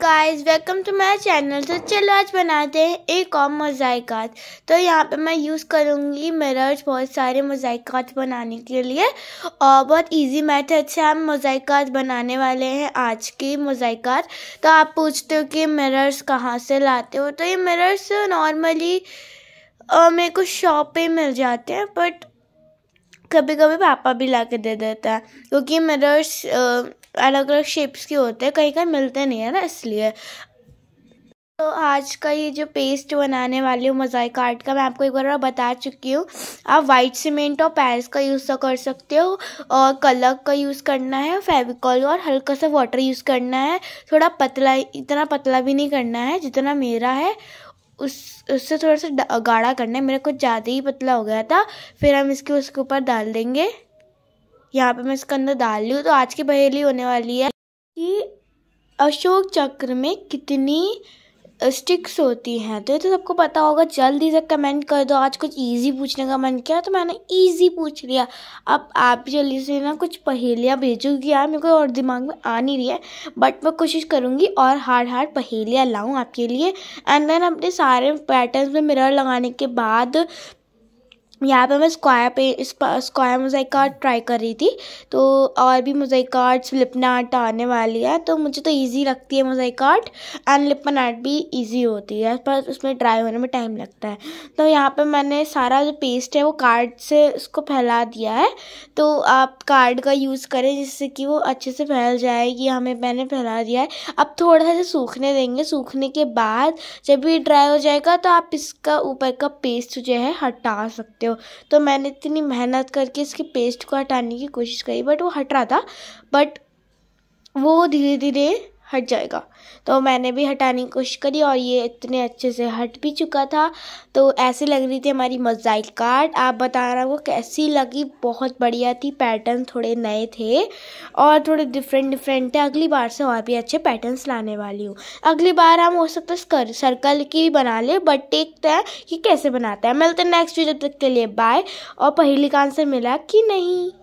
guys welcome to my channel तो चलो आज बनाते हैं एक और मोज़ाइकात तो यहाँ पे मैं यूज़ करूँगी मिरर्स बहुत सारे मोज़ाइकात बनाने के लिए और बहुत इजी मेथड से हम मोज़ाइकात बनाने वाले हैं आज के मोज़ाइकात तो आप पूछते हो कि मिरर्स कहाँ से लाते हो तो ये मिरर्स नॉर्मली मेरे को शॉप पे मिल जाते हैं बट कभी कभी पापा भी ला के दे देता है क्योंकि मिरर्स अलग अलग शेप्स के होते हैं कहीं कहीं मिलते नहीं है ना इसलिए तो आज का ये जो पेस्ट बनाने वाली हूँ मोजाइक आर्ट का मैं आपको एक बार बता चुकी हूँ आप वाइट सीमेंट और पैरस का यूज़ तो कर सकते हो और कलर का यूज़ करना है फेविकॉल और हल्का सा वाटर यूज़ करना है थोड़ा पतला इतना पतला भी नहीं करना है जितना मेरा है उस उससे थोड़ा सा गाढ़ा करना है मेरा कुछ ज़्यादा ही पतला हो गया था फिर हम इसके उसके ऊपर डाल देंगे यहाँ पे मैं इसके अंदर डाल ली हूँ तो आज की पहेली होने वाली है कि अशोक चक्र में कितनी स्टिक्स होती हैं तो ये तो सबको पता होगा जल्दी से कमेंट कर दो आज कुछ इजी पूछने का मन किया तो मैंने इजी पूछ लिया अब आप जल्दी से ना कुछ पहेलियाँ भेजूँगी यार मेरे को और दिमाग में आ नहीं रही है बट मैं कोशिश करूँगी और हार्ड हार्ड पहेलियाँ लाऊँ आपके लिए एंड देन अपने सारे पैटर्न में मिरर लगाने के बाद यहाँ पे मैं स्क्वायर पे स्क्वायर मोजाइक कार्ड ट्राई कर रही थी तो और भी मोजाइक आर्ट्स लिपन आर्ट आने वाली है तो मुझे तो इजी लगती है mosaic card and Lippan art भी इजी होती है पर उसमें ड्राई होने में टाइम लगता है तो यहाँ पे मैंने सारा जो पेस्ट है वो कार्ड से उसको फैला दिया है तो आप कार्ड का यूज़ करें जिससे कि वो अच्छे से फैल जाएगी हमें मैंने फैला दिया है अब थोड़ा सा सूखने देंगे सूखने के बाद जब भी ड्राई हो जाएगा तो आप इसका ऊपर का पेस्ट जो है हटा सकते हो हो तो मैंने इतनी मेहनत करके इसके पेस्ट को हटाने की कोशिश करी बट वो हट रहा था बट वो धीरे धीरे हट जाएगा तो मैंने भी हटाने की कोशिश करी और ये इतने अच्छे से हट भी चुका था तो ऐसे लग रही थी हमारी मोजाइल कार्ड आप बता रहा हूँ कैसी लगी बहुत बढ़िया थी पैटर्न थोड़े नए थे और थोड़े डिफरेंट डिफरेंट थे अगली बार से और भी अच्छे पैटर्न्स लाने वाली हूँ अगली बार हम हो सकता है सर्कल की भी बना ले बट देखते हैं कि कैसे बनाता है मिलते नेक्स्ट वीडियो तक के लिए बाय और पहली कान से मिला कि नहीं